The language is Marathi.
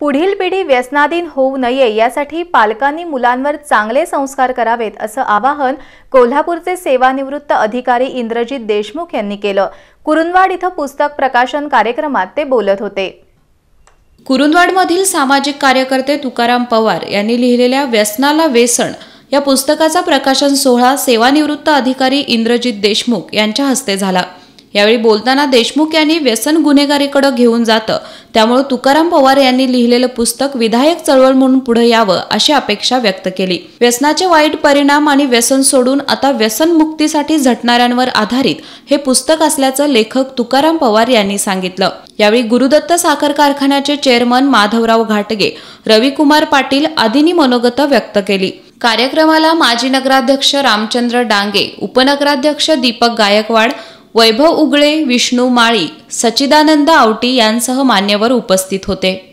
पुढील पिढी व्यसनाधीन होऊ नये यासाठी पालकांनी मुलांवर चांगले संस्कार करावेत असं आवाहन कोल्हापूरचे सेवानिवृत्त अधिकारी इंद्रजित देशमुख यांनी केलं कुरुंदवाड इथं पुस्तक प्रकाशन कार्यक्रमात ते बोलत होते कुरुंदवाडमधील सामाजिक कार्यकर्ते तुकाराम पवार यांनी लिहिलेल्या व्यसनाला व्यसन या पुस्तकाचा प्रकाशन सोहळा सेवानिवृत्त अधिकारी इंद्रजित देशमुख यांच्या हस्ते झाला यावेळी बोलताना देशमुख यांनी व्यसन गुन्हेगारीकडे घेऊन जातं त्यामुळे तुकाराम पवार यांनी लिहिलेलं पुस्तक विधायक चळवळ म्हणून पुढे यावं अशी अपेक्षा व्यक्त केली व्यसनाचे वाईट परिणाम आणि व्यसन सोडून आता व्यसन मुक्तीसाठी झटणाऱ्यांवर आधारित हे पुस्तक असल्याचं लेखक तुकाराम पवार यांनी सांगितलं यावेळी गुरुदत्त साखर कारखान्याचे चेअरमन माधवराव घाटगे रविकुमार पाटील आदींनी मनोगत व्यक्त केली कार्यक्रमाला माजी नगराध्यक्ष रामचंद्र डांगे उपनगराध्यक्ष दीपक गायकवाड वैभव उगळे विष्णू माळी सच्चिदानंद आवटी यांसह मान्यवर उपस्थित होते